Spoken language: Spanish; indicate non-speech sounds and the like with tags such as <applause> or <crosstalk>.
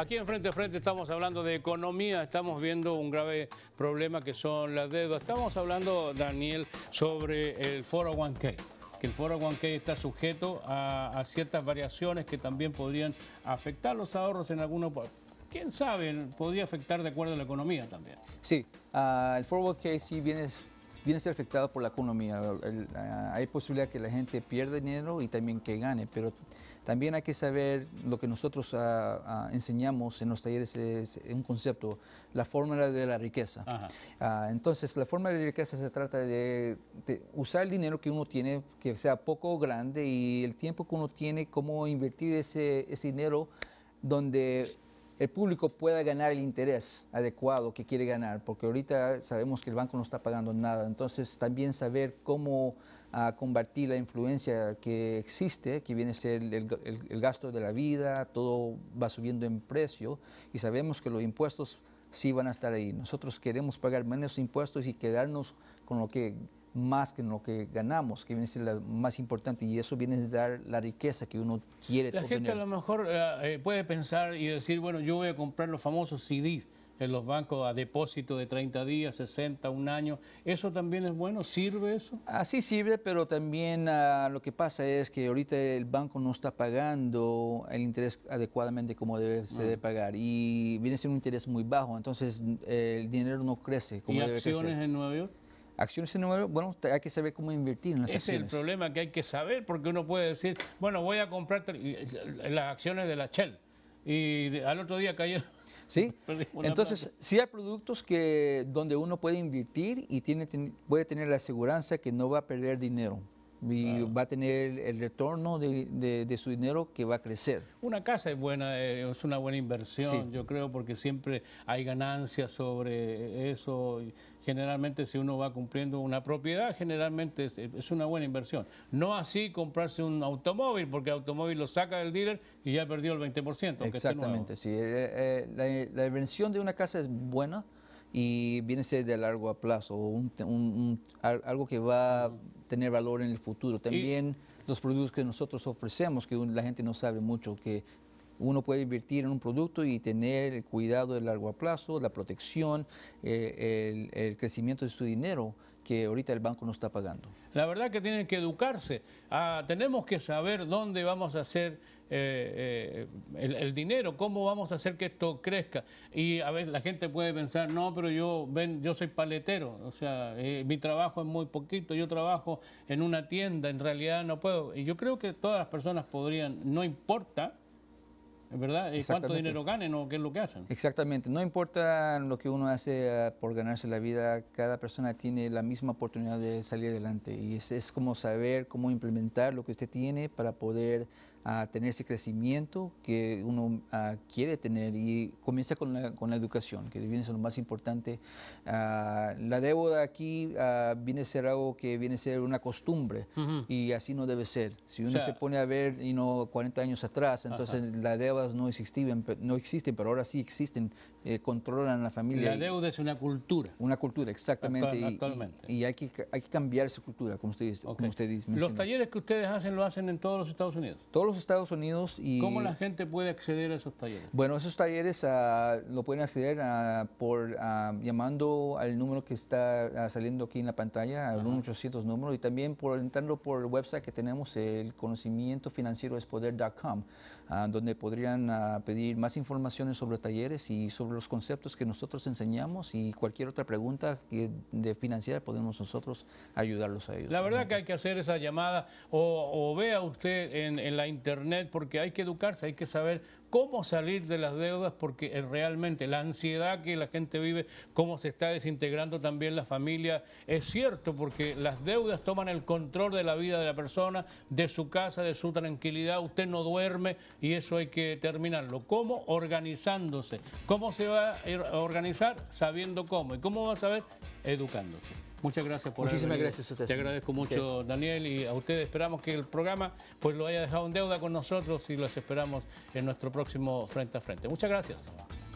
Aquí en Frente a Frente estamos hablando de economía, estamos viendo un grave problema que son las deudas. Estamos hablando, Daniel, sobre el foro k que el foro k está sujeto a, ciertas variaciones que también podrían afectar los ahorros en algunos quién sabe, podría afectar de acuerdo a la economía también. Sí, ah, el 401k sí viene, viene a ser afectado por la economía. Ah, hay posibilidad que la gente pierda dinero y también que gane, pero también hay que saber lo que nosotros ah, ah, enseñamos en los talleres es un concepto, la fórmula de la riqueza. Ah, entonces, la fórmula de la riqueza se trata de, usar el dinero que uno tiene, que sea poco grande, y el tiempo que uno tiene, cómo invertir ese, ese dinero donde el público pueda ganar el interés adecuado que quiere ganar, porque ahorita sabemos que el banco no está pagando nada. Entonces, también saber cómo a combatir la influencia que existe, que viene a ser el, gasto de la vida, todo va subiendo en precio y sabemos que los impuestos sí van a estar ahí. Nosotros queremos pagar menos impuestos y quedarnos con lo que más que lo que ganamos, que viene a ser lo más importante y eso viene a dar la riqueza que uno quiere. La gente a lo mejor eh, eh, puede pensar y decir, bueno, yo voy a comprar los famosos CDs en los bancos a depósito de 30 días, 60, un año. ¿Eso también es bueno? ¿Sirve eso? Sí sirve, pero también ah, lo que pasa es que ahorita el banco no está pagando el interés adecuadamente como debe, ah. se debe pagar y viene siendo un interés muy bajo, entonces eh, el dinero no crece como ¿Y acciones en Nueva York? acciones en Nueva York? bueno, hay que saber cómo invertir en las acciones. Ese es el problema que hay que saber, porque uno puede decir, bueno, voy a comprar las acciones de la Shell. Y al otro día cayeron ¿sí? <laughs> Entonces, sí hay productos que, donde uno puede invertir y tiene, puede tener la aseguranza que no va a perder dinero y va a tener el retorno de, su dinero que va a crecer. Una casa es buena, eh, es una buena inversión, yo creo, porque siempre hay ganancias sobre eso. Generalmente si uno va cumpliendo una propiedad, generalmente es, una buena inversión. No así comprarse un automóvil, porque el automóvil lo saca del dealer y ya perdió el 20%. Exactamente, sí. Eh, eh, la inversión de una casa es buena, y viene a ser de largo plazo, algo que va a tener valor en el futuro. También los productos que nosotros ofrecemos, que la gente no sabe mucho, que uno puede invertir en un producto y tener el cuidado de largo plazo, la protección, eh, el, crecimiento de su dinero que ahorita el banco no está pagando. La verdad que tienen que educarse. Ah, tenemos que saber dónde vamos a hacer eh, eh, el, dinero, cómo vamos a hacer que esto crezca. Y a veces la gente puede pensar, no, pero yo, ven, yo soy paletero, o sea, eh, mi trabajo es muy poquito, yo trabajo en una tienda, en realidad no puedo. Y yo creo que todas las personas podrían, no importa ¿verdad? ¿Y cuánto dinero ganen o qué es lo que hacen? Exactamente, no importa lo que uno hace ah, por ganarse la vida, cada persona tiene la misma oportunidad de salir adelante y es, es como saber cómo implementar lo que usted tiene para poder a tener ese crecimiento que uno ah, quiere tener y comienza con la, educación, que viene a ser lo más importante. Ah, la deuda aquí ah, viene a ser algo que viene a ser una costumbre y así no debe ser. Si uno se pone a ver y no 40 años atrás, entonces las deudas no no existen, pero ahora sí existen, eh, controlan la familia. La deuda es una cultura. Una cultura, exactamente. y, hay, que, hay que cambiar esa cultura, como usted, dice como usted dice. ¿Los talleres que ustedes hacen lo hacen en todos los Estados Unidos? Estados Unidos. Y, ¿Cómo la gente puede acceder a esos talleres? Bueno, esos talleres ah, lo pueden acceder ah, por ah, llamando al número que está saliendo aquí en la pantalla, al 800 número, y también por entrando por el website que tenemos, el conocimiento financiero donde podrían pedir más informaciones sobre talleres y sobre los conceptos que nosotros enseñamos y cualquier otra pregunta de financiera podemos nosotros ayudarlos a ellos. La verdad que hay que hacer esa llamada o, vea usted en, en la internet Internet, porque hay que educarse, hay que saber cómo salir de las deudas, porque eh, realmente la ansiedad que la gente vive, cómo se está desintegrando también la familia, es cierto, porque las deudas toman el control de la vida de la persona, de su casa, de su tranquilidad, usted no duerme y eso hay que terminarlo. ¿Cómo? Organizándose. ¿Cómo se va a organizar? Sabiendo cómo. ¿Y cómo va a saber? Educándose. Muchas gracias por Muchísimas gracias a ustedes. Te agradezco mucho, Daniel, y a ustedes esperamos que el programa pues lo haya dejado en deuda con nosotros y los esperamos en nuestro próximo Frente a Frente. Muchas gracias.